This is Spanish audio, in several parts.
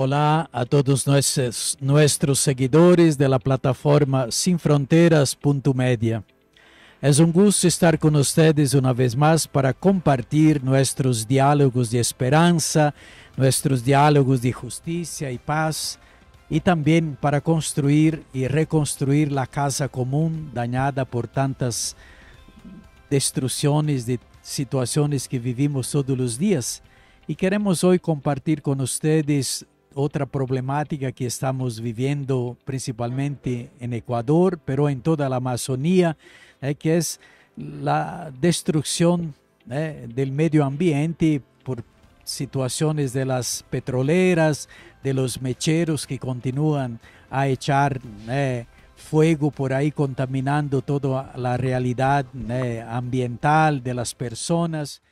Hola a todos nuestros, seguidores de la plataforma Sin sinfronteras.media. Es un gusto estar con ustedes una vez más para compartir nuestros diálogos de esperanza, nuestros diálogos de justicia y paz, y también para construir y reconstruir la casa común dañada por tantas destrucciones de situaciones que vivimos todos los días. Y queremos hoy compartir con ustedes otra problemática que estamos viviendo principalmente en Ecuador, pero en toda la Amazonía, eh, que es la destrucción eh, del medio ambiente por situaciones de las petroleras, de los mecheros que continúan a echar eh, fuego por ahí contaminando toda la realidad ambiental de las personas.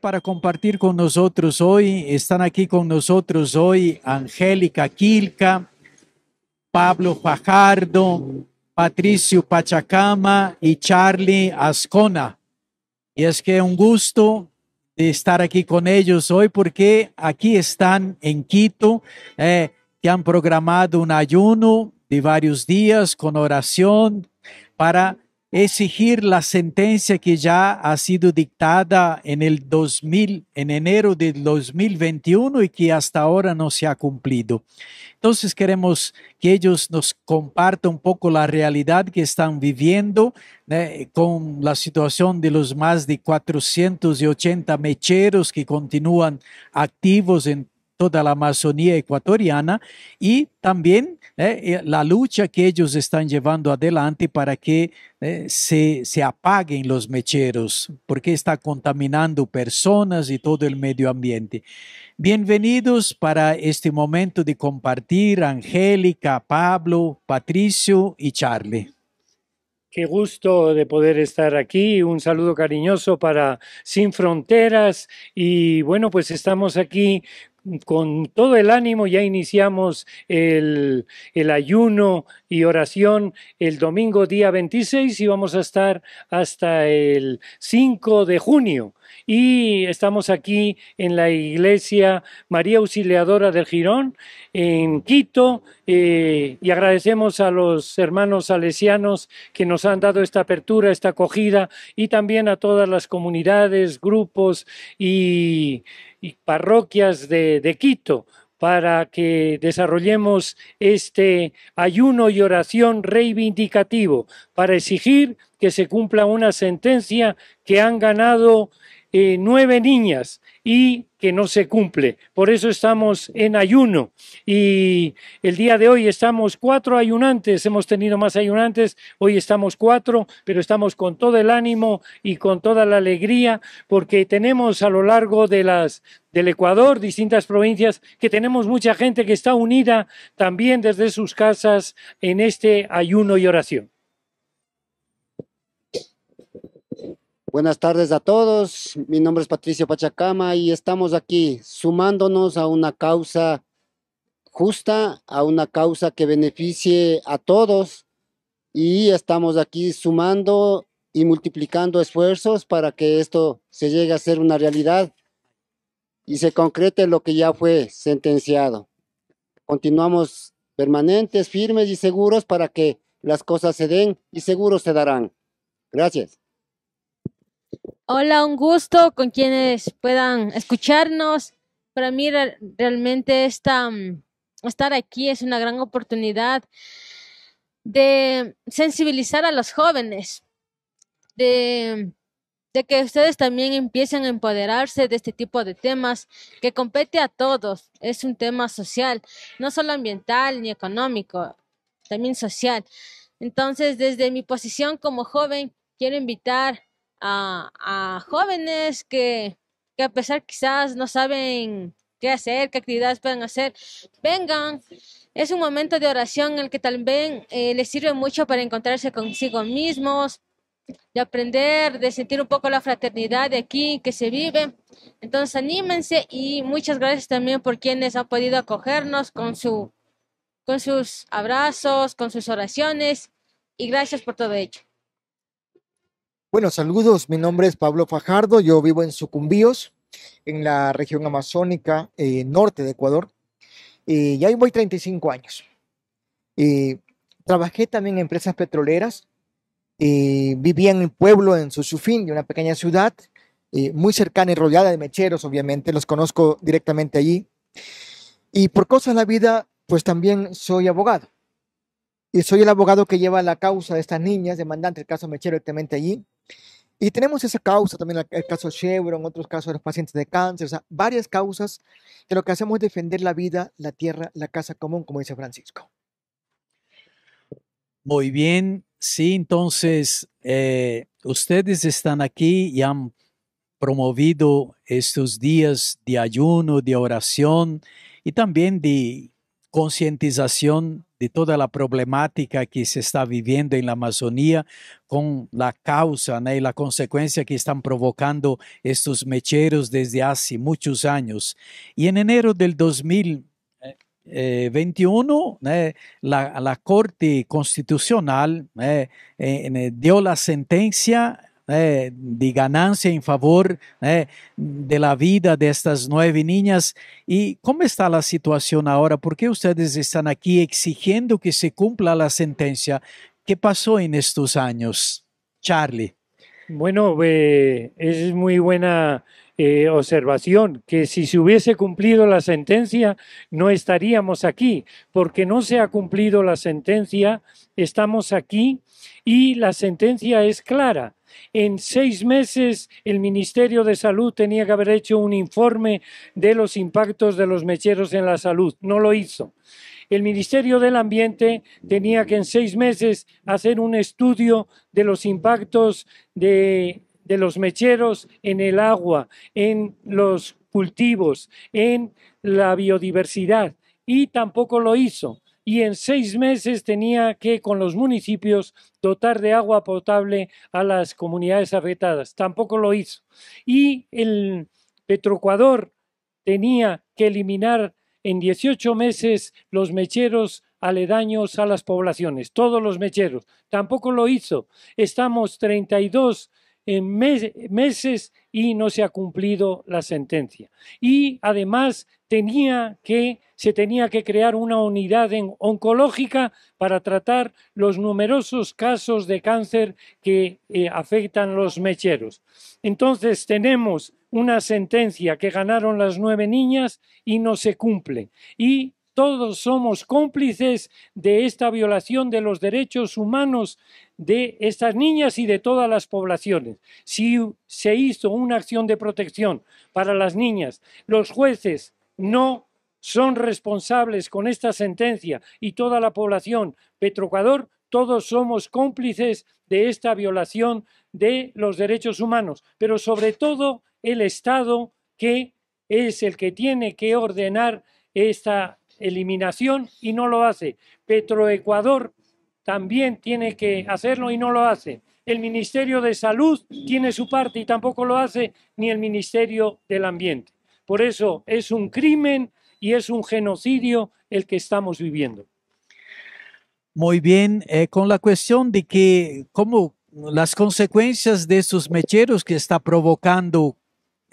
para compartir con nosotros hoy. Están aquí con nosotros hoy Angélica Quilca, Pablo Fajardo, Patricio Pachacama y Charlie Ascona. Y es que un gusto de estar aquí con ellos hoy porque aquí están en Quito, eh, que han programado un ayuno de varios días con oración para exigir la sentencia que ya ha sido dictada en el 2000, en enero de 2021 y que hasta ahora no se ha cumplido. Entonces queremos que ellos nos compartan un poco la realidad que están viviendo eh, con la situación de los más de 480 mecheros que continúan activos en toda la Amazonía ecuatoriana y también ¿eh? la lucha que ellos están llevando adelante para que eh, se, se apaguen los mecheros, porque está contaminando personas y todo el medio ambiente. Bienvenidos para este momento de compartir, Angélica, Pablo, Patricio y Charlie. Qué gusto de poder estar aquí. Un saludo cariñoso para Sin Fronteras. Y bueno, pues estamos aquí con todo el ánimo ya iniciamos el, ayuno y oración el domingo día 26 y vamos a estar hasta el 5 de junio. Y estamos aquí en la iglesia María Auxiliadora del Girón, en Quito, eh, y agradecemos a los hermanos salesianos que nos han dado esta apertura, esta acogida, y también a todas las comunidades, grupos y y parroquias de, de Quito para que desarrollemos este ayuno y oración reivindicativo, para exigir que se cumpla una sentencia que han ganado eh, nueve niñas y que no se cumple. Por eso estamos en ayuno y el día de hoy estamos cuatro ayunantes, hemos tenido más ayunantes, hoy estamos cuatro, pero estamos con todo el ánimo y con toda la alegría porque tenemos a lo largo de las del Ecuador, distintas provincias, que tenemos mucha gente que está unida también desde sus casas en este ayuno y oración. Buenas tardes a todos. Mi nombre es Patricio Pachacama y estamos aquí sumándonos a una causa justa, a una causa que beneficie a todos y estamos aquí sumando y multiplicando esfuerzos para que esto se llegue a ser una realidad y se concrete lo que ya fue sentenciado. Continuamos permanentes, firmes y seguros para que las cosas se den y seguros se darán. Gracias. Hola, un gusto con quienes puedan escucharnos. Para mí realmente mm, estar aquí es una gran oportunidad de sensibilizar a los jóvenes, de, de que ustedes también empiecen a empoderarse de este tipo de temas que compete a todos. Es un tema social, no solo ambiental ni económico, también social. Entonces, desde mi posición como joven, quiero invitar a, jóvenes que, a pesar quizás no saben qué hacer, qué actividades pueden hacer, vengan. Es un momento de oración en el que también eh, les sirve mucho para encontrarse consigo mismos, de aprender, de sentir un poco la fraternidad de aquí que se vive. Entonces anímense y muchas gracias también por quienes han podido acogernos con, su, con sus abrazos, con sus oraciones y gracias por todo ello. Bueno, saludos, mi nombre es Pablo Fajardo, yo vivo en Sucumbíos, en la región amazónica eh, norte de Ecuador, y ahí voy 35 años. trabajé también en empresas petroleras, y vivía en el pueblo, en Susufín, de una pequeña ciudad, muy cercana y rodeada de mecheros, obviamente, los conozco directamente allí. Y por cosas de la vida, pues también soy abogado. Y soy el abogado que lleva la causa de estas niñas demandante el caso mechero directamente allí. Y tenemos esa causa también, el caso Chevron, otros casos de los pacientes de cáncer, o sea, varias causas que lo que hacemos es defender la vida, la tierra, la casa común, como dice Francisco. Muy bien, sí, entonces eh, ustedes están aquí y han promovido estos días de ayuno, de oración y también de concientización de toda la problemática que se está viviendo en la Amazonía con la causa y la consecuencia que están provocando estos mecheros desde hace muchos años. Y en enero del 2021, eh, eh, la, Corte Constitucional eh, dio la sentencia de ganancia en em favor de la vida de estas nueve niñas. y e cómo está la situación ahora Por qué ustedes están aquí exigiendo que se cumpla la sentencia qué pasó en estos años Charlie. Bueno, eh, es muy buena eh, observación que si se hubiese cumplido la sentencia no estaríamos aquí, porque no se ha cumplido la sentencia, estamos aquí y la sentencia es clara. En seis meses el Ministerio de Salud tenía que haber hecho un informe de los impactos de los mecheros en la salud. No lo hizo. El Ministerio del Ambiente tenía que en seis meses hacer un estudio de los impactos de, los mecheros en el agua, en los cultivos, en la biodiversidad. Y tampoco lo hizo y en seis meses tenía que, con los municipios, dotar de agua potable a las comunidades afectadas. Tampoco lo hizo. Y el Petrocuador tenía que eliminar en 18 meses los mecheros aledaños a las poblaciones, todos los mecheros. Tampoco lo hizo. Estamos 32 en meses y no se ha cumplido la sentencia. Y además se tenía que crear una unidad oncológica para tratar los numerosos casos de cáncer que eh, afectan los mecheros. Entonces tenemos una sentencia que ganaron las nueve niñas y no se cumple. Y todos somos cómplices de esta violación de los derechos humanos de estas niñas y de todas las poblaciones. Si se hizo una acción de protección para las niñas, los jueces no son responsables con esta sentencia y toda la población petrocuador, todos somos cómplices de esta violación de los derechos humanos, pero sobre todo el Estado que es el que tiene que ordenar esta eliminación y no lo hace. Petroecuador también tiene que hacerlo y no lo hace. El Ministerio de Salud tiene su parte y tampoco lo hace, ni el Ministerio del Ambiente. Por eso es un crimen y es un genocidio el que estamos viviendo. Muy bien, eh, con la cuestión de que cómo las consecuencias de esos mecheros que está provocando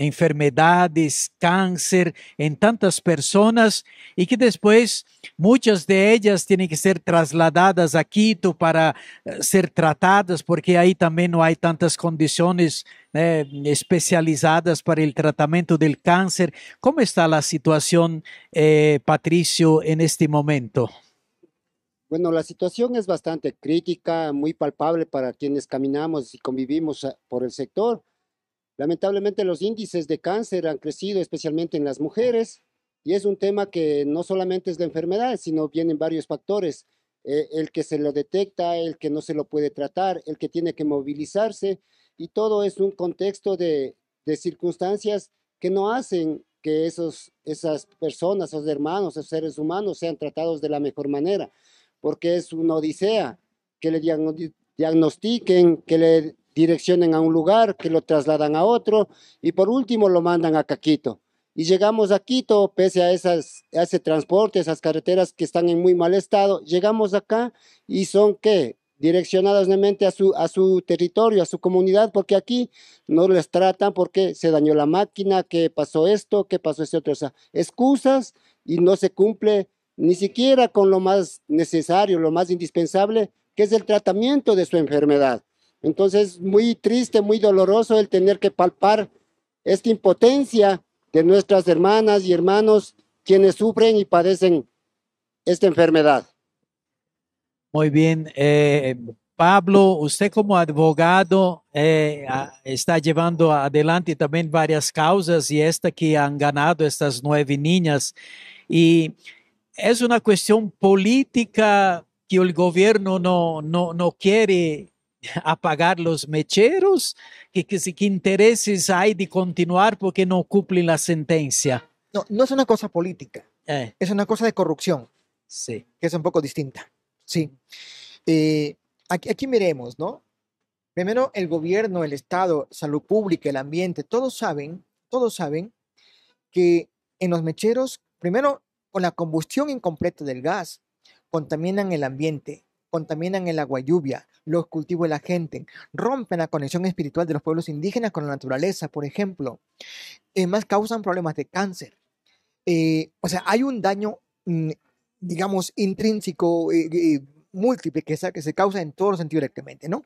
enfermedades, cáncer en tantas personas y que después muchas de ellas tienen que ser trasladadas a Quito para eh, ser tratadas porque ahí también no hay tantas condiciones eh, especializadas para el tratamiento del cáncer. ¿Cómo está la situación, eh, Patricio, en este momento? Bueno, la situación es bastante crítica, muy palpable para quienes caminamos y convivimos por el sector. Lamentablemente los índices de cáncer han crecido, especialmente en las mujeres, y es un tema que no solamente es la enfermedad, sino vienen varios factores. Eh, el que se lo detecta, el que no se lo puede tratar, el que tiene que movilizarse, y todo es un contexto de, circunstancias que no hacen que esos, esas personas, esos hermanos, esos seres humanos sean tratados de la mejor manera, porque es una odisea que le diagnostiquen, que le direccionen a un lugar, que lo trasladan a otro y por último lo mandan a Caquito. Y llegamos a Quito, pese a, esas, a ese transporte, esas carreteras que están en muy mal estado, llegamos acá y son que direccionadas nuevamente a su, a su territorio, a su comunidad, porque aquí no les tratan porque se dañó la máquina, que pasó esto, que pasó ese otro. O sea, excusas y no se cumple ni siquiera con lo más necesario, lo más indispensable, que es el tratamiento de su enfermedad. Entonces, muy triste, muy doloroso el tener que palpar esta impotencia de nuestras hermanas y hermanos quienes sufren y padecen esta enfermedad. Muy bien. Eh, Pablo, usted como abogado eh, está llevando adelante también varias causas y esta que han ganado estas nueve niñas. Y es una cuestión política que el gobierno no, no, no quiere apagar los mecheros? que si qué intereses hay de continuar porque no cumplen la sentencia? No, no es una cosa política, eh. es una cosa de corrupción, sí. que es un poco distinta. Sí. Eh, aquí, aquí miremos, ¿no? Primero, el gobierno, el Estado, salud pública, el ambiente, todos saben, todos saben que en los mecheros, primero, con la combustión incompleta del gas, contaminan el ambiente, contaminan el agua lluvia, los cultivos de la gente, rompen la conexión espiritual de los pueblos indígenas con la naturaleza, por ejemplo. Además, eh, causan problemas de cáncer. Eh, o sea, hay un daño, mm, digamos, intrínseco, y eh, múltiple, que, que se causa en todos los sentidos directamente, ¿no?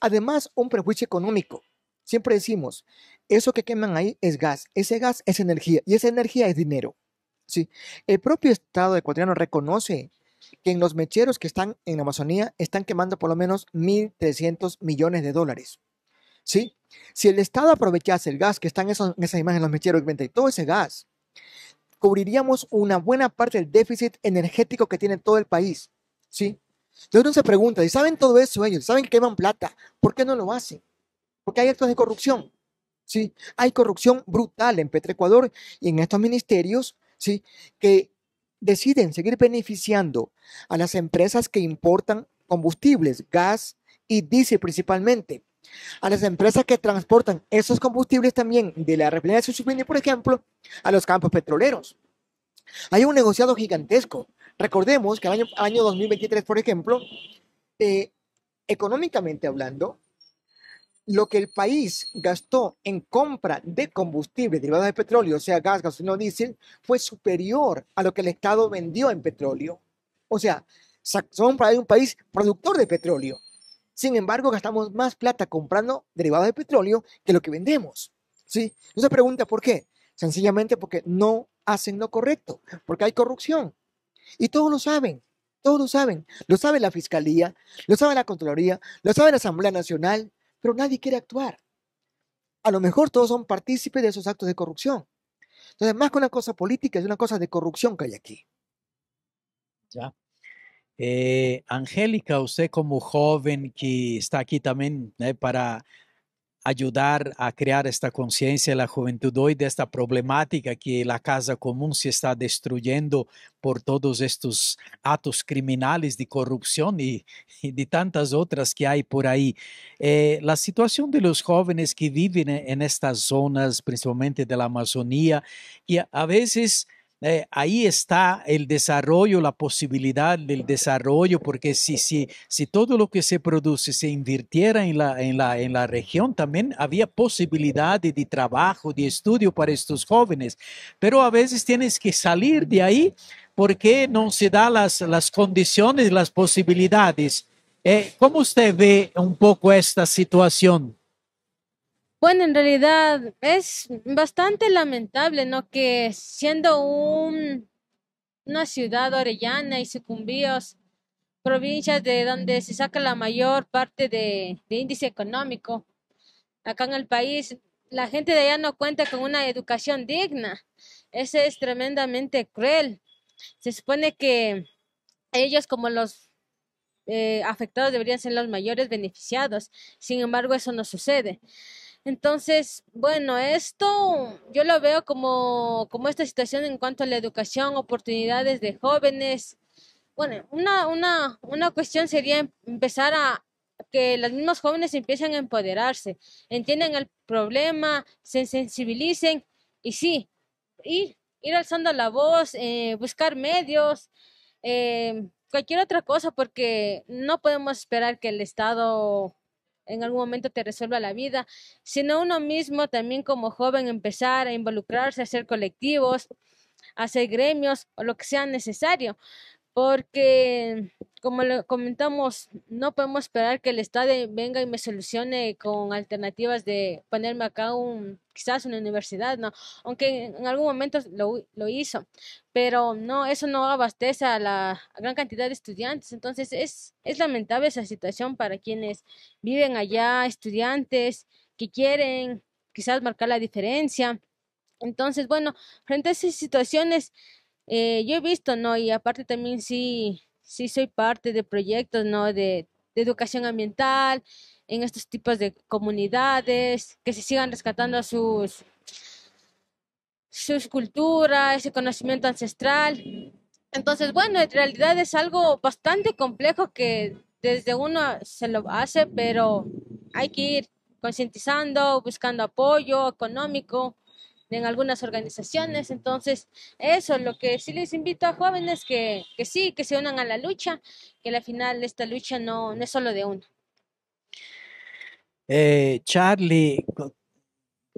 Además, un prejuicio económico. Siempre decimos, eso que queman ahí es gas, ese gas es energía y esa energía es dinero. ¿sí? El propio Estado ecuatoriano reconoce que en los mecheros que están en la Amazonía están quemando por lo menos 1.300 millones de dólares. ¿Sí? Si el Estado aprovechase el gas que está en, esas imágenes, los mecheros y todo ese gas, cubriríamos una buena parte del déficit energético que tiene todo el país. ¿Sí? Entonces uno se pregunta, ¿y saben todo eso ellos? ¿Saben que queman plata? ¿Por qué no lo hacen? Porque hay actos de corrupción. ¿Sí? Hay corrupción brutal en Petroecuador y en estos ministerios ¿sí? que deciden seguir beneficiando a las empresas que importan combustibles, gas y diésel principalmente. A las empresas que transportan esos combustibles también de la refinería de Susupini, por ejemplo, a los campos petroleros. Hay un negociado gigantesco. Recordemos que el año, año 2023, por ejemplo, eh, económicamente hablando, lo que el país gastó en compra de combustible derivado de petróleo, o sea, gas, gasolina no diésel, fue superior a lo que el Estado vendió en petróleo. O sea, somos un país productor de petróleo. Sin embargo, gastamos más plata comprando derivados de petróleo que lo que vendemos. ¿sí? No se pregunta por qué. Sencillamente porque no hacen lo correcto, porque hay corrupción. Y todos lo saben, todos lo saben. Lo sabe la Fiscalía, lo sabe la Contraloría, lo sabe la Asamblea Nacional, pero nadie quiere actuar. A lo mejor todos son partícipes de esos actos de corrupción. Entonces, más que una cosa política, es una cosa de corrupción que hay aquí. Ya. Eh, Angélica, usted como joven que está aquí también eh, para ayudar a crear esta conciencia en la juventud hoy de esta problemática que la casa común se está destruyendo por todos estos actos criminales de corrupción y, de tantas otras que hay por ahí. Eh, la situación de los jóvenes que viven en estas zonas, principalmente de la Amazonía, y a veces eh, ahí está el desarrollo, la posibilidad del desarrollo, porque si, si, si todo lo que se produce se invirtiera en la, región, también había posibilidades de, trabajo, de estudio para estos jóvenes. Pero a veces tienes que salir de ahí porque no se dan las, condiciones, las posibilidades. Eh, ¿Cómo usted ve un poco esta situación? Bueno, en realidad es bastante lamentable, ¿no? Que siendo una ciudad orellana y sucumbíos, provincias de donde se saca la mayor parte de, índice económico, acá en el país, la gente de allá no cuenta con una educación digna. Eso es tremendamente cruel. Se supone que ellos como los eh, afectados deberían ser los mayores beneficiados. Sin embargo, eso no sucede. Entonces, bueno, esto yo lo veo como, como esta situación en cuanto a la educación, oportunidades de jóvenes. Bueno, una, una, una cuestión sería em, empezar a, que los mismos jóvenes empiecen a empoderarse, entiendan el problema, se sensibilicen y sí, ir, ir alzando la voz, eh, buscar medios, eh, cualquier otra cosa, porque no podemos esperar que el Estado en algún momento te resuelva la vida, sino uno mismo también como joven empezar a involucrarse, a hacer colectivos, a hacer gremios o lo que sea necesario, porque como lo comentamos, no podemos esperar que el Estado venga y me solucione con alternativas de ponerme acá un, quizás una universidad, ¿no? Aunque en algún momento lo, lo hizo, pero no, eso no abastece a la gran cantidad de estudiantes, entonces es, es lamentable esa situación para quienes viven allá, estudiantes que quieren quizás marcar la diferencia. Entonces, bueno, frente a esas situaciones, eh, yo he visto, ¿no? Y aparte también sí sí soy parte de proyectos, ¿no? De, de educación ambiental, en estos tipos de comunidades, que se sigan rescatando sus, sus culturas, ese conocimiento ancestral. Entonces, bueno, en realidad es algo bastante complejo que desde uno se lo hace, pero hay que ir concientizando, buscando apoyo económico, en algunas organizaciones. Entonces, eso, lo que sí les invito a jóvenes que, que sí, que se unan a la lucha, que al final esta lucha no, no es solo de uno. Eh, Charlie,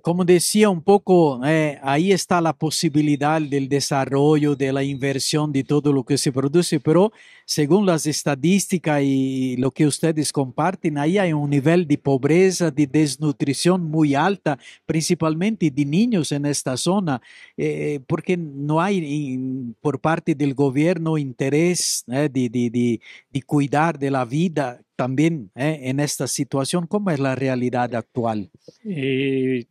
como decía un poco, eh, ahí está la posibilidad del desarrollo, de la inversión de todo lo que se produce, pero según las estadísticas y lo que ustedes comparten, ahí hay un nivel de pobreza, de desnutrición muy alta, principalmente de niños en esta zona, eh, porque no hay por parte del gobierno interés eh, de cuidar de la vida también ¿eh? en esta situación? ¿Cómo es la realidad actual? Eh,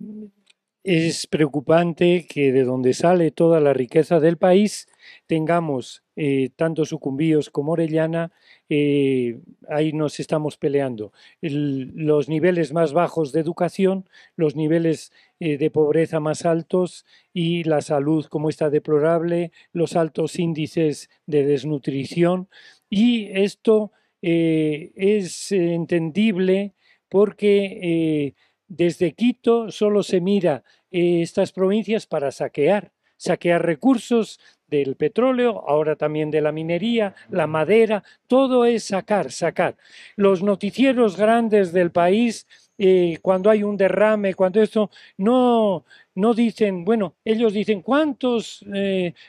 es preocupante que de donde sale toda la riqueza del país tengamos eh, tanto sucumbíos como Orellana, ahí nos estamos peleando. los niveles más bajos de educación, los niveles de pobreza más altos y la salud como está deplorable, los altos índices de desnutrición y esto eh, es entendible porque eh, desde Quito solo se mira eh, estas provincias para saquear, saquear recursos del petróleo, ahora también de la minería, la madera, todo es sacar, sacar. Los noticieros grandes del país, cuando hay un derrame, cuando esto, no, no dicen, bueno, ellos dicen cuántos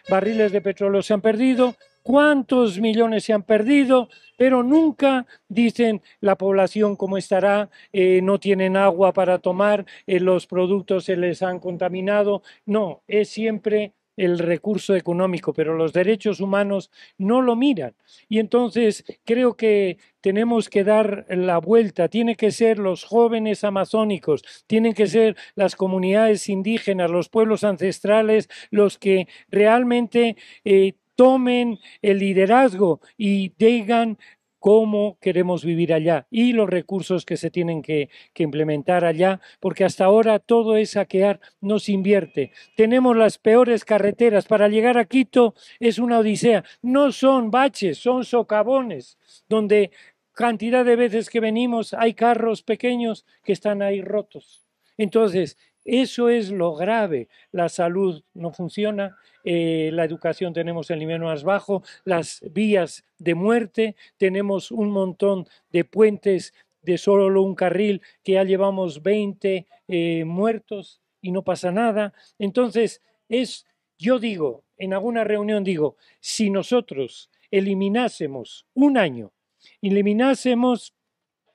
barriles de petróleo se han perdido, cuántos millones se han perdido, pero nunca dicen la población cómo estará, eh, no tienen agua para tomar, eh, los productos se les han contaminado. No, es siempre el recurso económico, pero los derechos humanos no lo miran. Y entonces creo que tenemos que dar la vuelta, tienen que ser los jóvenes amazónicos, tienen que ser las comunidades indígenas, los pueblos ancestrales, los que realmente eh, tomen el liderazgo y digan cómo queremos vivir allá y los recursos que se tienen que, implementar allá, porque hasta ahora todo es saquear, no se invierte. Tenemos las peores carreteras. Para llegar a Quito es una odisea. No son baches, son socavones, donde cantidad de veces que venimos hay carros pequeños que están ahí rotos. Entonces, eso es lo grave. La salud no funciona, eh, la educación tenemos el nivel más bajo, las vías de muerte, tenemos un montón de puentes de solo un carril que ya llevamos 20 eh, muertos y no pasa nada. Entonces, es, yo digo, en alguna reunión digo, si nosotros eliminásemos un año, eliminásemos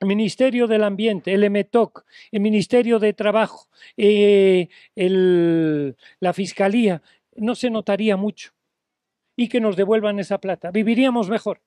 el Ministerio del Ambiente, el Metoc, el Ministerio de Trabajo, eh, la Fiscalía, no se notaría mucho. Y que nos devuelvan esa plata. Viviríamos mejor.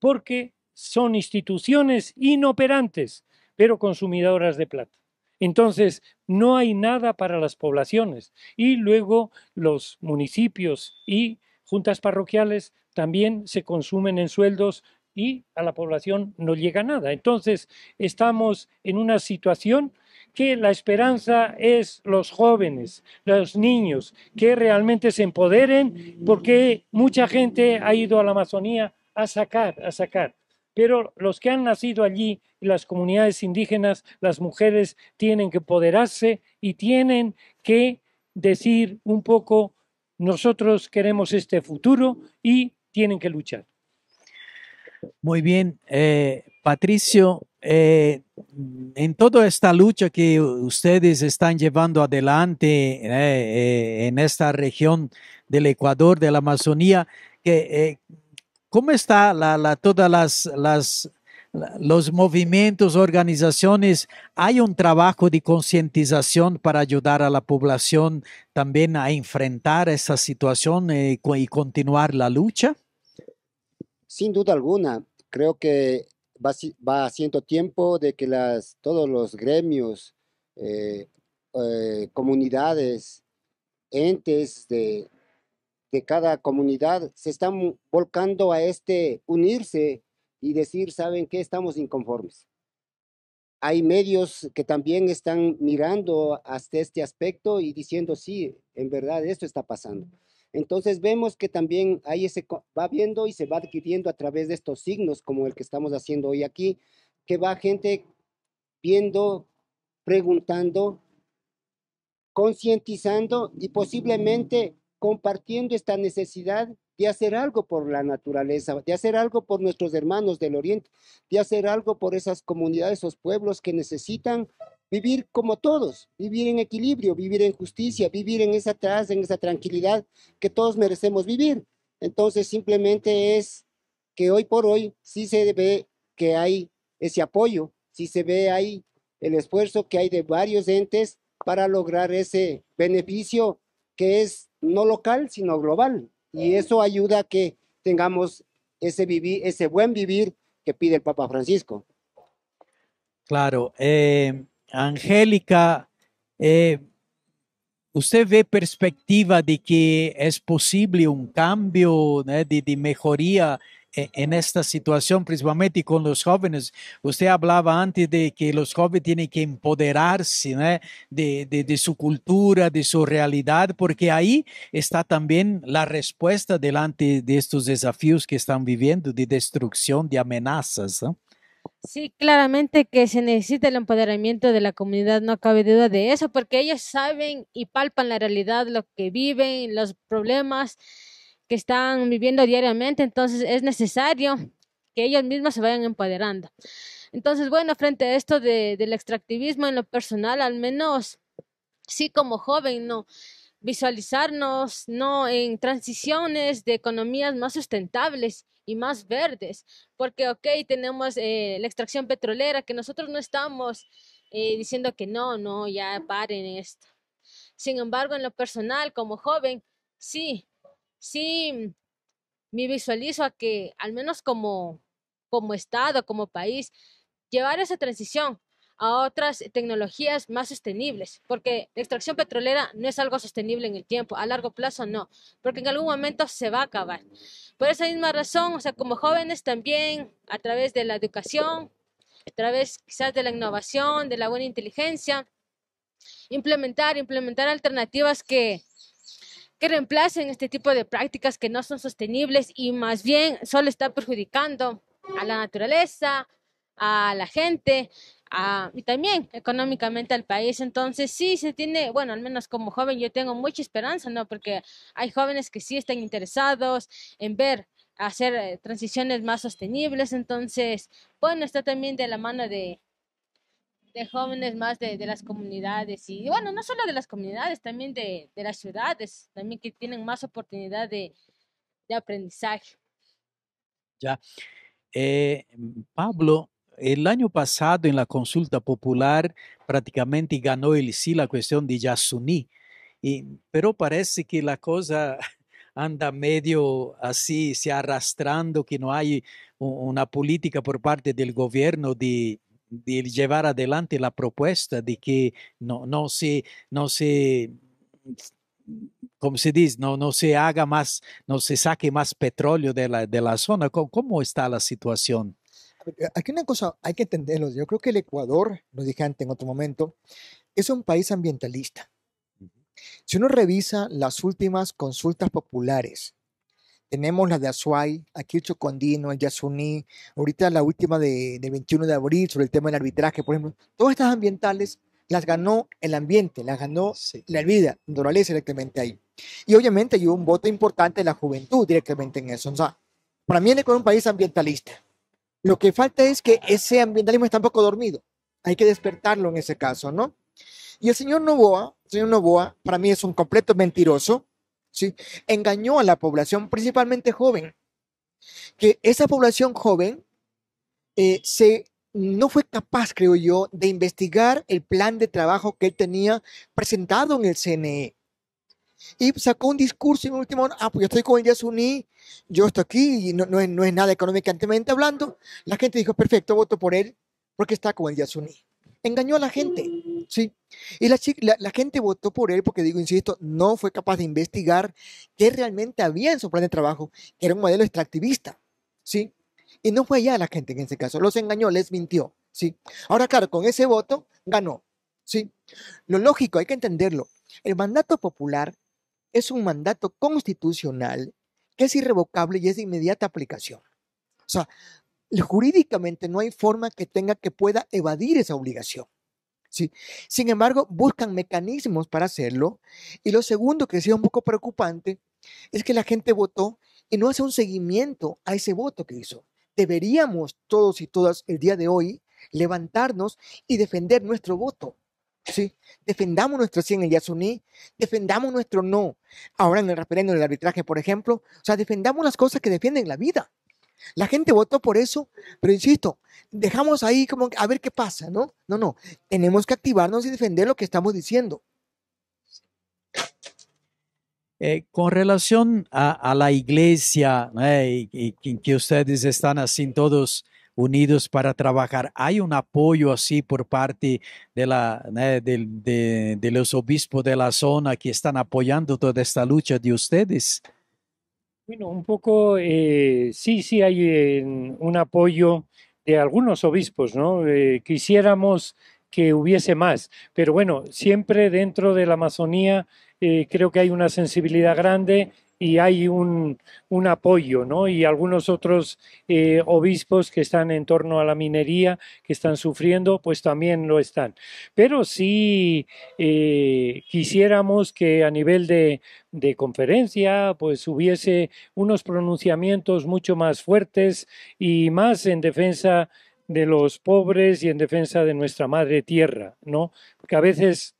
Porque son instituciones inoperantes, pero consumidoras de plata. Entonces, no hay nada para las poblaciones. Y luego los municipios y juntas parroquiales también se consumen en sueldos y a la población no llega nada. Entonces, estamos en una situación que la esperanza es los jóvenes, los niños, que realmente se empoderen, porque mucha gente ha ido a la Amazonía a sacar, a sacar. Pero los que han nacido allí, las comunidades indígenas, las mujeres, tienen que empoderarse y tienen que decir un poco, nosotros queremos este futuro y tienen que luchar. Muy bien, eh, Patricio, eh, en toda esta lucha que ustedes están llevando adelante eh, en esta región del Ecuador, de la Amazonía, ¿cómo está la, todas las, las los movimientos, organizaciones, hay un trabajo de concientización para ayudar a la población también a enfrentar esa situación y continuar la lucha? Sin duda alguna, creo que va, haciendo tiempo de que todos los gremios, eh, eh, comunidades, entes de, de cada comunidad se están volcando a este unirse y decir, ¿saben qué? Estamos inconformes. Hay medios que también están mirando hasta este aspecto y diciendo, sí, en verdad esto está pasando. Entonces vemos que también ahí se va viendo y se va adquiriendo a través de estos signos, como el que estamos haciendo hoy aquí, que va gente viendo, preguntando, concientizando y posiblemente compartiendo esta necesidad de hacer algo por la naturaleza, de hacer algo por nuestros hermanos del Oriente, de hacer algo por esas comunidades, esos pueblos que necesitan vivir como todos, vivir en equilibrio, vivir en justicia, vivir en esa paz, en esa tranquilidad que todos merecemos vivir. Entonces simplemente es que hoy por hoy sí se ve que hay ese apoyo, sí se ve ahí el esfuerzo que hay de varios entes para lograr ese beneficio que es no local, sino global. Y eso ayuda a que tengamos ese, vivir, ese buen vivir que pide el Papa Francisco. Claro. Eh, Angélica, eh, ¿usted ve perspectiva de que es posible un cambio, eh, de mejoría? E, en esta situación, principalmente con los jóvenes. Usted hablaba antes de que los jóvenes tienen que empoderarse ¿no? de, su cultura, de su realidad, porque ahí está también la respuesta delante de estos desafíos que están viviendo de destrucción, de amenazas. Sí, claramente que se necesita el empoderamiento de la comunidad, no cabe duda de eso, porque ellos saben y palpan la realidad, lo que viven, los problemas que están viviendo diariamente, entonces es necesario que ellos mismos se vayan empoderando. Entonces, bueno, frente a esto del extractivismo en lo personal, al menos sí como joven, no visualizarnos no en transiciones de economías más sustentables y más verdes, porque ok, tenemos eh, la extracción petrolera, que nosotros no estamos eh, diciendo que no, no, ya paren esto. Sin embargo, en lo personal, como joven, sí, sí me visualizo a que, al menos como, como Estado, como país, llevar esa transición a otras tecnologías más sostenibles, porque la extracción petrolera no es algo sostenible en el tiempo, a largo plazo no, porque en algún momento se va a acabar. Por esa misma razón, o sea, como jóvenes también, a través de la educación, a través quizás de la innovación, de la buena inteligencia, implementar, implementar alternativas que, reemplacen este tipo de prácticas que no son sostenibles y más bien solo está perjudicando a la naturaleza, a la gente y también económicamente al país. Entonces sí se tiene, bueno, al menos como joven yo tengo mucha esperanza, ¿no? Porque hay jóvenes que sí están interesados en ver hacer eh, transiciones más sostenibles. Entonces, bueno, está también de la mano de, de jóvenes más de, de, las comunidades y bueno, no solo de las comunidades, también de, de las ciudades, también que tienen más oportunidad de, de aprendizaje. Ya. Eh, Pablo, el año pasado en la consulta popular prácticamente ganó el sí la cuestión de Yasuní, y, pero parece que la cosa anda medio así, se arrastrando, que no hay una política por parte del gobierno de, de llevar adelante la propuesta de que no, no se, no se, como se dice, no, no se haga más, no se saque más petróleo de la, zona. ¿Cómo, está la situación? Eh, aquí una cosa hay que entenderlo. Yo creo que el Ecuador, lo dije antes en otro momento, es un país ambientalista. Si uno revisa las últimas consultas populares tenemos la de Azuay, el Condino, el Yasuní, ahorita la última de, 21 de abril sobre el tema del arbitraje, por ejemplo. Todas estas ambientales las ganó el ambiente, las ganó la vida, naturaleza directamente ahí. Y obviamente hay un voto importante de la juventud directamente en eso. sea, para mí es un país ambientalista. Lo que falta es que ese ambientalismo está un poco dormido. Hay que despertarlo en ese caso, ¿no? Y el señor Novoa, el señor Novoa, para mí es un completo mentiroso. Engañó a la población, principalmente joven, que esa población joven eh, se, no fue capaz, creo yo, de investigar el plan de trabajo que él tenía presentado en el CNE. Y sacó un discurso en último, ah, pues yo estoy con el uní, yo estoy aquí, y no, no, es, nada económicamente hablando. La gente dijo, perfecto, voto por él, porque está con el uní. Engañó a la gente. Sí. Y la, gente votó por él porque, digo, insisto, no fue capaz de investigar qué realmente había en su plan de trabajo, que era un modelo extractivista. Sí. Y no fue allá la gente en ese caso. Los engañó, les mintió. Sí. Ahora, claro, con ese voto ganó. Sí. Lo lógico, hay que entenderlo. El mandato popular es un mandato constitucional que es irrevocable y es de inmediata aplicación. O sea, jurídicamente no hay forma que tenga que pueda evadir esa obligación. Sin embargo, buscan mecanismos para hacerlo. Y lo segundo que sí es un poco preocupante es que la gente votó y no hace un seguimiento a ese voto que hizo. Deberíamos todos y todas el día de hoy levantarnos y defender nuestro voto. ¿sí? Defendamos nuestro sí en el Yasuní, defendamos nuestro no. Ahora en el referéndum del arbitraje, por ejemplo, o sea, defendamos las cosas que defienden la vida. La gente votó por eso, pero insisto, dejamos ahí como a ver qué pasa, ¿no? No, no, tenemos que activarnos y defender lo que estamos diciendo. Eh, con relación a, la iglesia eh, y, que ustedes están así todos unidos para trabajar, ¿hay un apoyo así por parte de, la, eh, de los obispos de la zona que están apoyando toda esta lucha de ustedes? Bueno, un poco, eh, sí, sí hay un apoyo de algunos obispos, ¿no? Eh, quisiéramos que hubiese más, pero bueno, siempre dentro de la Amazonía eh, creo que hay una sensibilidad grande y hay un, apoyo, ¿no? Y algunos otros eh, obispos que están en torno a la minería, que están sufriendo, pues también lo están. Pero sí eh, quisiéramos que a nivel de, de conferencia, pues hubiese unos pronunciamientos mucho más fuertes y más en defensa de los pobres y en defensa de nuestra madre tierra, ¿no? Porque a veces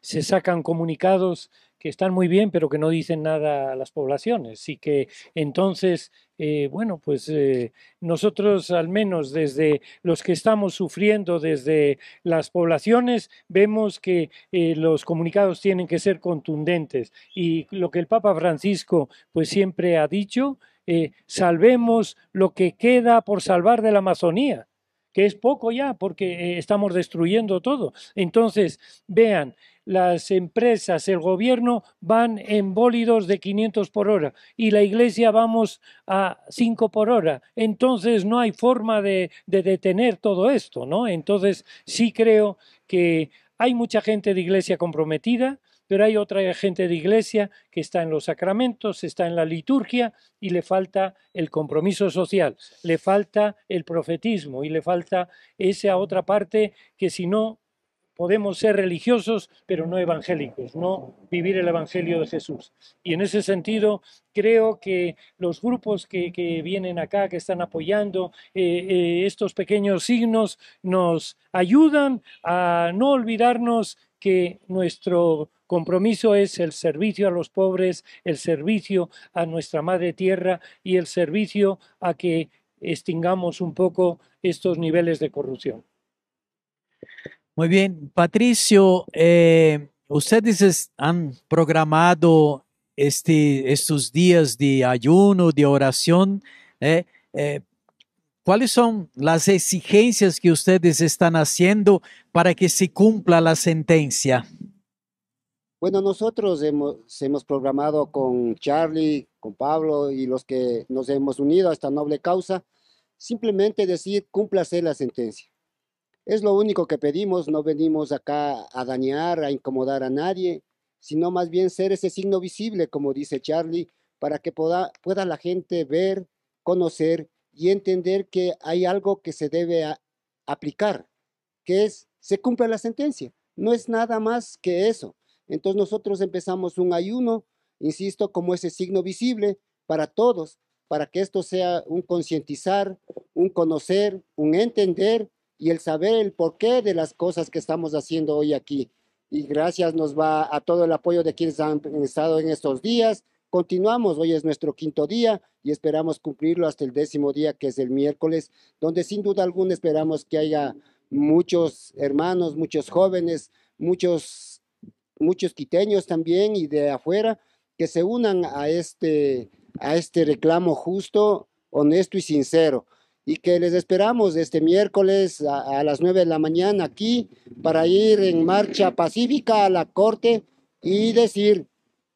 se sacan comunicados que están muy bien, pero que no dicen nada a las poblaciones. Y que entonces, eh, bueno, pues eh, nosotros al menos desde los que estamos sufriendo, desde las poblaciones, vemos que eh, los comunicados tienen que ser contundentes. Y lo que el Papa Francisco pues siempre ha dicho, salvemos lo que queda por salvar de la Amazonía que es poco ya porque eh, estamos destruyendo todo. Entonces, vean, las empresas, el gobierno van en bólidos de 500 por hora y la iglesia vamos a 5 por hora. Entonces no hay forma de, de detener todo esto, ¿no? Entonces sí creo que hay mucha gente de iglesia comprometida, pero hay otra gente de iglesia que está en los sacramentos, está en la liturgia y le falta el compromiso social, le falta el profetismo y le falta esa otra parte que si no podemos ser religiosos, pero no evangélicos, no vivir el Evangelio de Jesús. Y en ese sentido, creo que los grupos que, vienen acá, que están apoyando eh, eh, estos pequeños signos, nos ayudan a no olvidarnos que nuestro compromiso es el servicio a los pobres, el servicio a nuestra madre tierra y el servicio a que extingamos un poco estos niveles de corrupción. Muy bien, Patricio, eh, ustedes han programado este, estos días de ayuno, de oración, eh, eh, ¿Cuáles son las exigencias que ustedes están haciendo para que se cumpla la sentencia? Bueno, nosotros hemos, hemos programado con Charlie, con Pablo y los que nos hemos unido a esta noble causa, simplemente decir cúmplase la sentencia. Es lo único que pedimos, no venimos acá a dañar, a incomodar a nadie, sino más bien ser ese signo visible, como dice Charlie, para que pueda, pueda la gente ver, conocer y entender que hay algo que se debe aplicar, que es se cumpla la sentencia. No es nada más que eso. Entonces nosotros empezamos un ayuno, insisto, como ese signo visible para todos, para que esto sea un concientizar, un conocer, un entender y el saber el porqué de las cosas que estamos haciendo hoy aquí. Y gracias nos va a todo el apoyo de quienes han estado en estos días, Continuamos, hoy es nuestro quinto día y esperamos cumplirlo hasta el décimo día, que es el miércoles, donde sin duda alguna esperamos que haya muchos hermanos, muchos jóvenes, muchos, muchos quiteños también y de afuera que se unan a este, a este reclamo justo, honesto y sincero. Y que les esperamos este miércoles a, las nueve de la mañana aquí para ir en marcha pacífica a la corte y decir,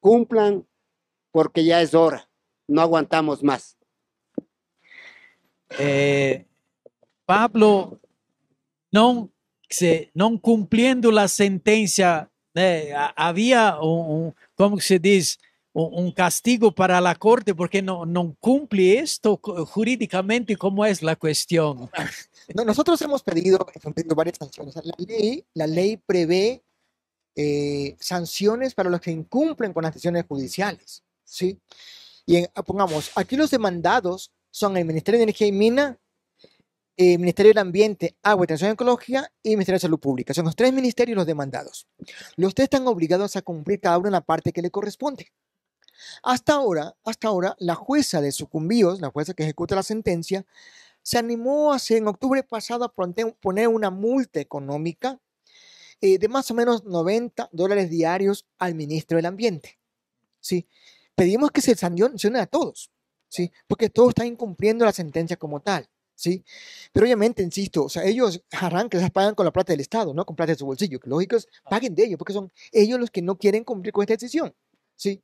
cumplan porque ya es hora, no aguantamos más. Eh, Pablo, no se, no sentencia, la sentencia eh, había un, como se dice, un castigo para la corte porque no cumple esto jurídicamente, jurídicamente. como es la cuestión. nosotros hemos pedido, varias sanciones. La ley, prevé eh, sanciones para los que incumplen con las decisiones judiciales. ¿sí? Y ah, pongamos, aquí los demandados son el Ministerio de Energía y Mina, el Ministerio del Ambiente, Agua y Transición Ecológica y el Ministerio de Salud Pública. Son los tres ministerios los demandados. Los tres están obligados a cumplir cada uno la parte que le corresponde. Hasta ahora, hasta ahora, la jueza de sucumbíos, la jueza que ejecuta la sentencia, se animó hace, en octubre pasado a poner una multa económica eh, de más o menos 90 dólares diarios al ministro del Ambiente. ¿sí? pedimos que se sancione a todos, ¿sí? Porque todos están incumpliendo la sentencia como tal, ¿sí? Pero obviamente, insisto, o sea, ellos arrancan que pagan con la plata del Estado, no con plata de su bolsillo. Que lógicos, ah. paguen de ellos, porque son ellos los que no quieren cumplir con esta decisión, ¿sí?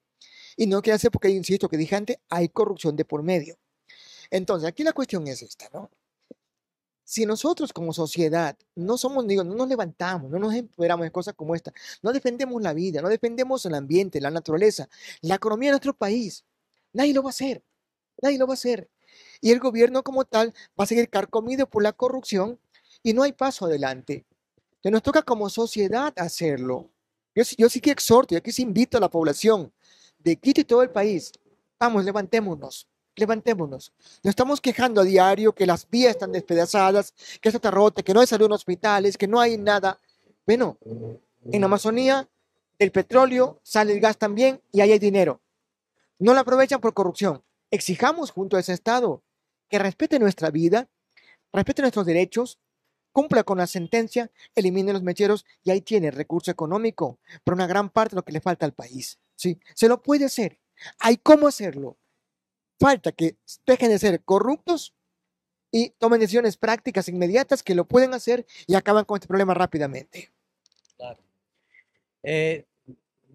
Y no quieren hacer porque, insisto, que dije antes, hay corrupción de por medio. Entonces, aquí la cuestión es esta, ¿no? si nosotros como sociedad no somos, digo, no nos levantamos, no nos empoderamos de cosas como esta, no defendemos la vida, no defendemos el ambiente, la naturaleza, la economía de nuestro país, nadie lo va a hacer, nadie lo va a hacer. Y el gobierno como tal va a seguir carcomido por la corrupción y no hay paso adelante. Entonces nos toca como sociedad hacerlo. Yo, yo sí que exhorto, yo aquí se invito a la población de Quito y todo el país, vamos, levantémonos, levantémonos. Nos estamos quejando a diario que las vías están despedazadas, que está roto, que no hay salud en hospitales, que no hay nada. Bueno, en Amazonía del petróleo sale el gas también y ahí hay dinero. No lo aprovechan por corrupción. Exijamos junto a ese Estado que respete nuestra vida, respete nuestros derechos, cumpla con la sentencia, elimine los mecheros y ahí tiene recurso económico para una gran parte de lo que le falta al país. ¿sí? Se lo puede hacer. Hay cómo hacerlo falta que dejen de ser corruptos y tomen decisiones prácticas inmediatas que lo pueden hacer y acaban con este problema rápidamente. Claro. Eh,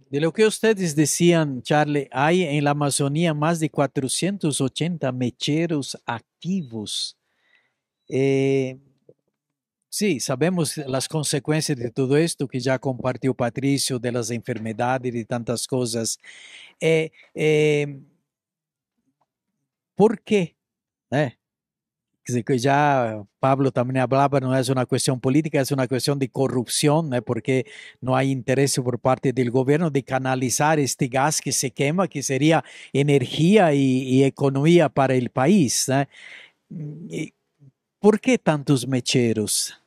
de lo que ustedes decían, Charlie, hay en la Amazonía más de 480 mecheros activos. Eh, sí, sabemos las consecuencias de todo esto que ya compartió Patricio, de las enfermedades y de tantas cosas. Eh, eh por qué? Eh, ya que Pablo también hablaba, no es una cuestión política, es una cuestión de corrupción, ¿eh? porque no hay interés por parte del gobierno de canalizar este gas que se quema, que sería energía y economía para el país. Eh? Mm, por qué tantos mecheros?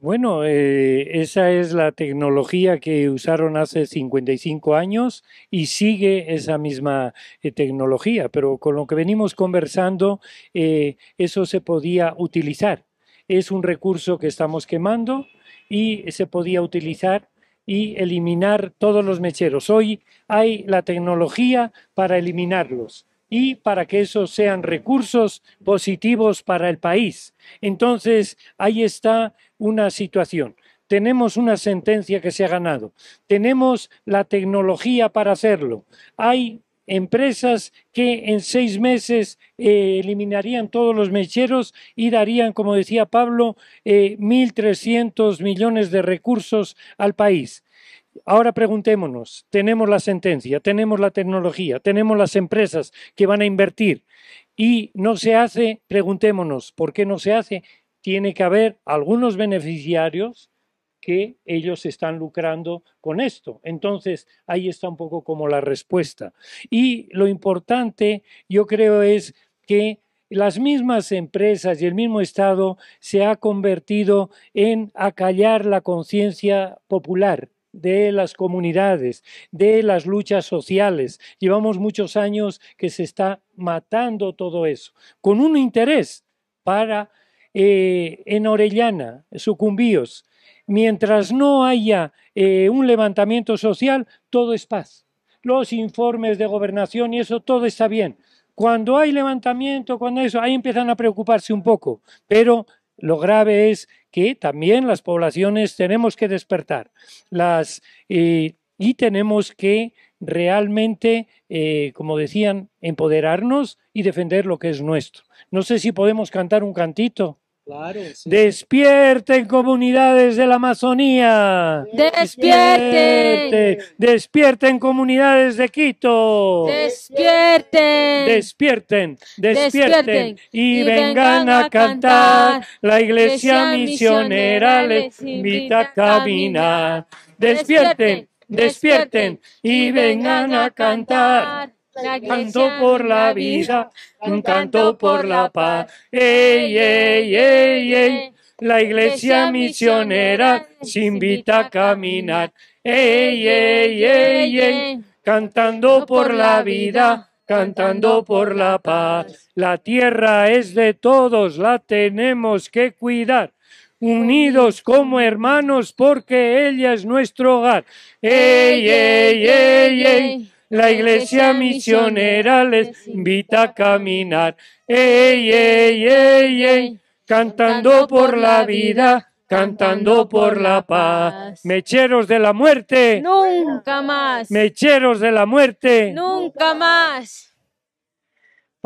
bueno, eh, esa es la tecnología que usaron hace 55 años y sigue esa misma eh, tecnología, pero con lo que venimos conversando, eh, eso se podía utilizar. Es un recurso que estamos quemando y se podía utilizar y eliminar todos los mecheros. Hoy hay la tecnología para eliminarlos y para que esos sean recursos positivos para el país. Entonces, ahí está una situación. Tenemos una sentencia que se ha ganado, tenemos la tecnología para hacerlo, hay empresas que en seis meses eh, eliminarían todos los mecheros y darían, como decía Pablo, eh, 1.300 millones de recursos al país. Ahora preguntémonos, tenemos la sentencia, tenemos la tecnología, tenemos las empresas que van a invertir y no se hace, preguntémonos, ¿por qué no se hace? Tiene que haber algunos beneficiarios que ellos están lucrando con esto. Entonces, ahí está un poco como la respuesta. Y lo importante, yo creo, es que las mismas empresas y el mismo Estado se ha convertido en acallar la conciencia popular de las comunidades, de las luchas sociales. Llevamos muchos años que se está matando todo eso, con un interés para eh, en Orellana, sucumbíos. Mientras no haya eh, un levantamiento social, todo es paz. Los informes de gobernación y eso, todo está bien. Cuando hay levantamiento, cuando eso, ahí empiezan a preocuparse un poco, pero lo grave es que también las poblaciones tenemos que despertar las, eh, y tenemos que realmente, eh, como decían, empoderarnos y defender lo que es nuestro. No sé si podemos cantar un cantito. Despierten comunidades de la Amazonía. Despierten. Despierten. comunidades de Quito. Despierten. Despierten. Despierten. Y, y vengan a cantar. La iglesia misionera les invita a caminar. Despierten. Despierten. Y vengan a cantar. Un canto por la vida, un canto por la paz. Ey, ey, ey, ey. La iglesia misionera se invita a caminar. Ey, ey, ey, ey. Cantando por la vida, cantando por la paz. La tierra es de todos, la tenemos que cuidar. Unidos como hermanos, porque ella es nuestro hogar. Ey, ey, ey, ey. La iglesia misionera les invita a caminar. Ey, cantando por la vida, cantando por la paz. Mecheros de la muerte. Nunca más. Mecheros de la muerte. Nunca más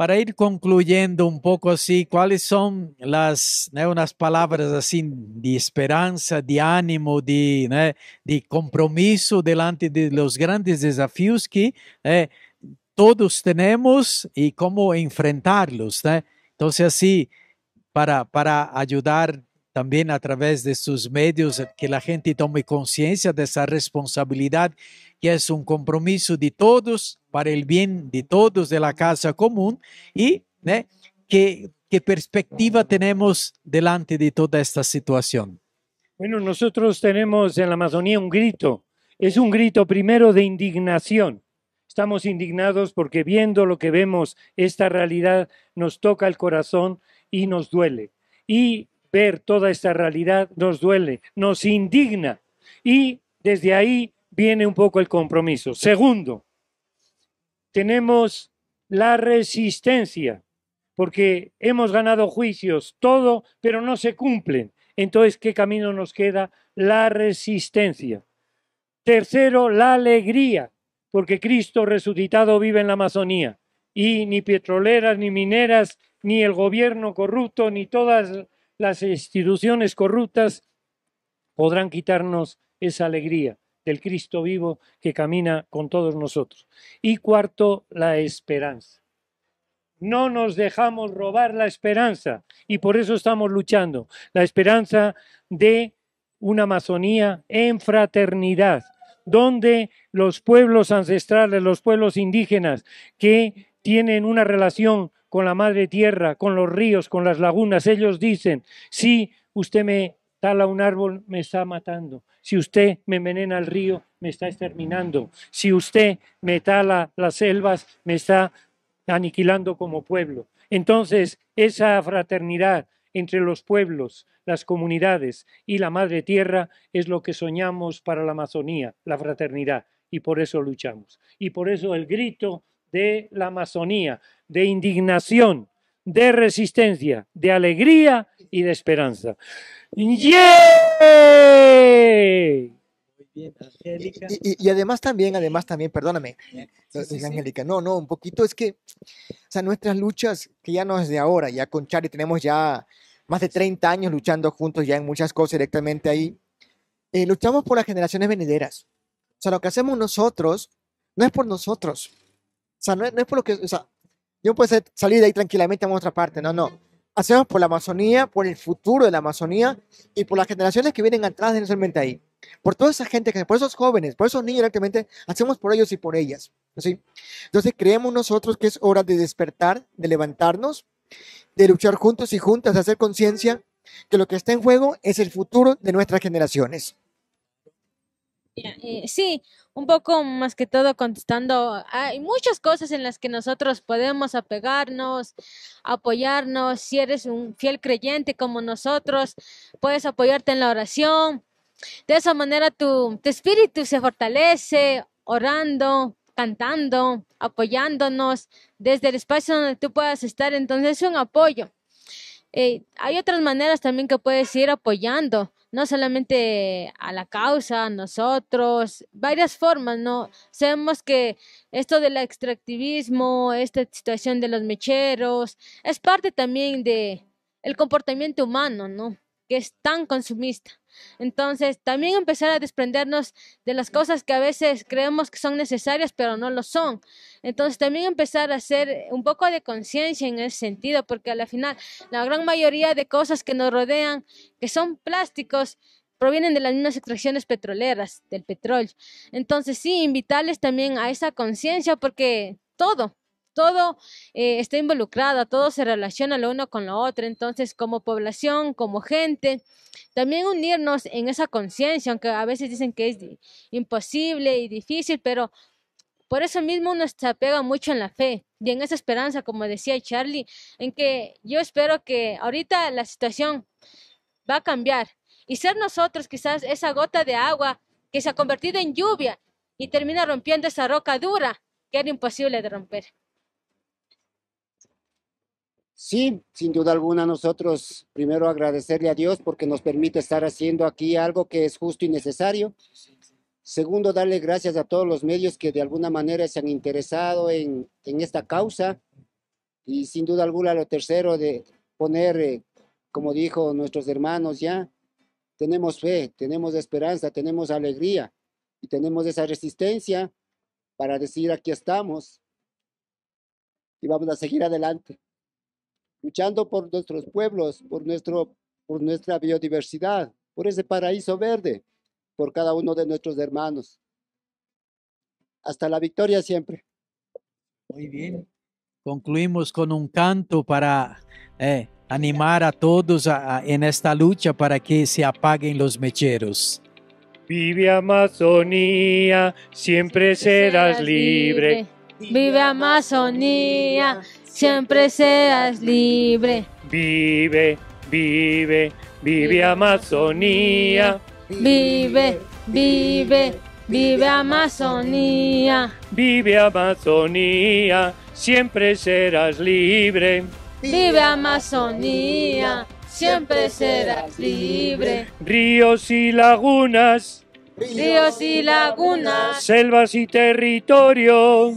para ir concluyendo un poco así, ¿cuáles son las unas palabras así de esperanza, de ánimo, de, compromiso delante de los grandes desafíos que todos tenemos y cómo enfrentarlos? Entonces así, para, para ayudar también a través de sus medios, que la gente tome conciencia de esa responsabilidad que es un compromiso de todos para el bien de todos de la casa común y ¿eh? qué perspectiva tenemos delante de toda esta situación. Bueno, nosotros tenemos en la Amazonía un grito. Es un grito primero de indignación. Estamos indignados porque viendo lo que vemos, esta realidad nos toca el corazón y nos duele. Y ver toda esta realidad nos duele, nos indigna. Y desde ahí viene un poco el compromiso. Segundo, tenemos la resistencia, porque hemos ganado juicios, todo, pero no se cumplen. Entonces, ¿qué camino nos queda? La resistencia. Tercero, la alegría, porque Cristo resucitado vive en la Amazonía. Y ni petroleras, ni mineras, ni el gobierno corrupto, ni todas las instituciones corruptas podrán quitarnos esa alegría del Cristo vivo que camina con todos nosotros. Y cuarto, la esperanza. No nos dejamos robar la esperanza y por eso estamos luchando. La esperanza de una Amazonía en fraternidad, donde los pueblos ancestrales, los pueblos indígenas que tienen una relación con la madre tierra, con los ríos, con las lagunas, ellos dicen, si usted me tala un árbol, me está matando. Si usted me envenena el río, me está exterminando. Si usted me tala las selvas, me está aniquilando como pueblo. Entonces, esa fraternidad entre los pueblos, las comunidades y la madre tierra es lo que soñamos para la Amazonía, la fraternidad. Y por eso luchamos. Y por eso el grito de la Amazonía, de indignación, de resistencia, de alegría y de esperanza. Y, además también, además también, perdóname, sí, no, Angélica, no, no, un poquito es que, o sea, nuestras luchas, que ya no es de ahora, ya con Charlie tenemos ya más de 30 años luchando juntos ya en muchas cosas directamente ahí, eh, luchamos por las generaciones venideras. O sea, lo que hacemos nosotros no es por nosotros. O sea, no es, no es por lo que, o sea, yo puedo salir de ahí tranquilamente a otra parte, no, no hacemos por la Amazonía, por el futuro de la Amazonía y por las generaciones que vienen atrás de mente ahí. Por toda esa gente, por esos jóvenes, por esos niños, realmente hacemos por ellos y por ellas. ¿sí? Entonces creemos nosotros que es hora de despertar, de levantarnos, de luchar juntos y juntas, de hacer conciencia que lo que está en juego es el futuro de nuestras generaciones. Eh, sí, un poco más que todo contestando, hay muchas cosas en las que nosotros podemos apegarnos, apoyarnos. Si eres un fiel creyente como nosotros, puedes apoyarte en la oración. De esa manera tu, espíritu se fortalece orando, cantando, apoyándonos desde el espacio donde tú puedas estar. Entonces es un apoyo. Eh, hay otras maneras también que puedes ir apoyando no solamente a la causa, a nosotros, varias formas, ¿no? Sabemos que esto del extractivismo, esta situación de los mecheros, es parte también de el comportamiento humano, ¿no? Que es tan consumista. Entonces, también empezar a desprendernos de las cosas que a veces creemos que son necesarias, pero no lo son. Entonces, también empezar a hacer un poco de conciencia en ese sentido, porque al final la gran mayoría de cosas que nos rodean, que son plásticos, provienen de las mismas extracciones petroleras, del petróleo. Entonces, sí, invitarles también a esa conciencia, porque todo, todo eh, está involucrado, todo se relaciona lo uno con lo otro. Entonces, como población, como gente, también unirnos en esa conciencia, aunque a veces dicen que es imposible y difícil, pero por eso mismo nos apega mucho en la fe y en esa esperanza, como decía Charlie, en que yo espero que ahorita la situación va a cambiar y ser nosotros quizás esa gota de agua que se ha convertido en lluvia y termina rompiendo esa roca dura que era imposible de romper. Sí, sin duda alguna nosotros primero agradecerle a Dios porque nos permite estar haciendo aquí algo que es justo y necesario. Segundo, darle gracias a todos los medios que de alguna manera se han interesado en, esta causa. Y sin duda alguna lo tercero de poner, eh, como dijo nuestros hermanos ya, tenemos fe, tenemos esperanza, tenemos alegría y tenemos esa resistencia para decir aquí estamos y vamos a seguir adelante luchando por nuestros pueblos, por, nuestro, por nuestra biodiversidad, por ese paraíso verde, por cada uno de nuestros hermanos. Hasta la victoria siempre. Muy bien. Concluimos con un canto para eh, animar a todos en esta lucha para que se apaguen los mecheros. Vive Amazonía, siempre serás libre. Vive Amazonía, siempre serás libre. Vive, vive, vive Amazonía. Vive, vive, vive Amazonía. Vive Amazonía, siempre serás libre. Vive Amazonía, siempre serás libre. Ríos y lagunas ríos y lagunas, selvas y territorio,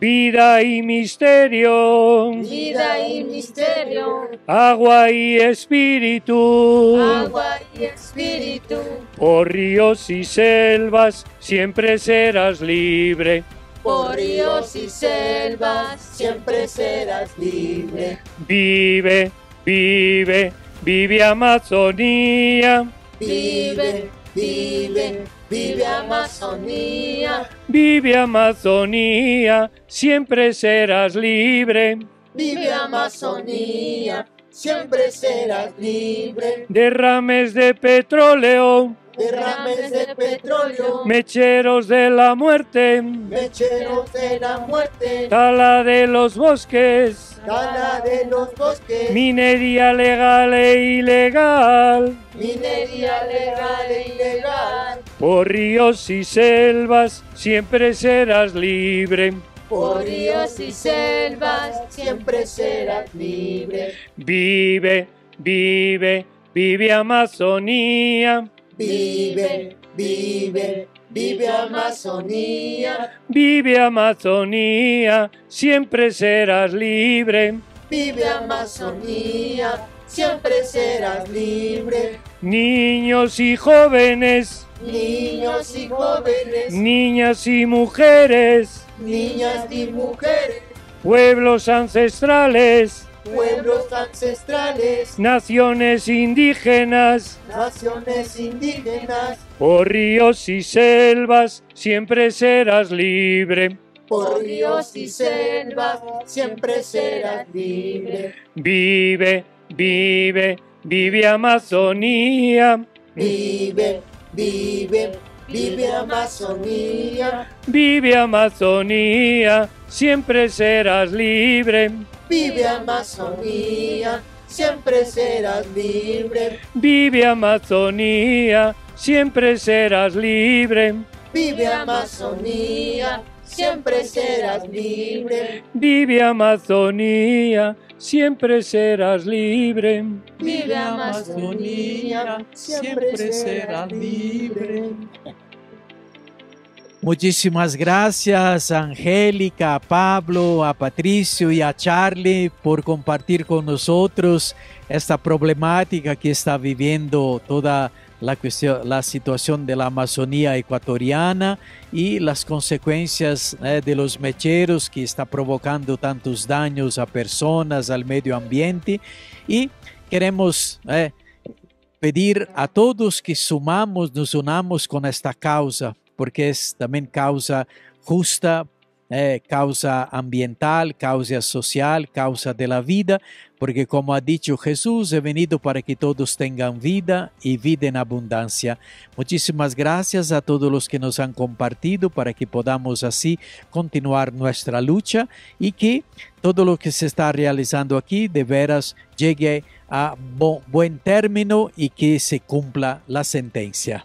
vida y misterio, vida y misterio, agua y espíritu, agua y espíritu. Por oh ríos y selvas siempre serás libre. Por oh ríos y selvas siempre serás libre. Vive, vive, vive Amazonía. Vive, vive, vive Amazonía. Vive Amazonía, siempre serás libre. Vive Amazonía siempre serás libre. Derrames de petróleo. Derrames de petróleo, mecheros de la muerte, mecheros de la muerte, tala de los bosques, tala de los bosques, minería legal e ilegal, minería legal e ilegal, por ríos y selvas siempre serás libre por y selvas siempre serás libre. Vive, vive, vive Amazonía. Vive, vive, vive Amazonía. Vive Amazonía, siempre serás libre. Vive Amazonía, siempre serás libre. Niños y jóvenes. Niños y jóvenes. Niñas y mujeres niñas y mujeres. Pueblos ancestrales. Pueblos ancestrales. Naciones indígenas. Naciones indígenas. Por ríos y selvas siempre serás libre. Por ríos y selvas siempre serás libre. Vive, vive, vive Amazonía. Vive, vive Vive Amazonía, vive Amazonía, siempre serás libre. Vive Amazonía, siempre serás libre. Vive Amazonía, siempre serás libre. Vive Amazonía, siempre serás libre. Vive Amazonía, siempre serás libre. Mira Amazonía, siempre serás libre. Muchísimas gracias Angélica, Pablo, a Patricio y a Charlie por compartir con nosotros esta problemática que está viviendo toda la, situación de la Amazonía ecuatoriana y las consecuencias eh, de los mecheros que está provocando tantos daños a personas, al medio ambiente. Y queremos eh, pedir a todos que sumamos, nos unamos con esta causa, porque es también causa justa, eh, causa ambiental, causa social, causa de la vida, porque como ha dicho Jesús, he venido para que todos tengan vida y vida en abundancia. Muchísimas gracias a todos los que nos han compartido para que podamos así continuar nuestra lucha y que todo lo que se está realizando aquí de veras llegue a buen término y que se cumpla la sentencia.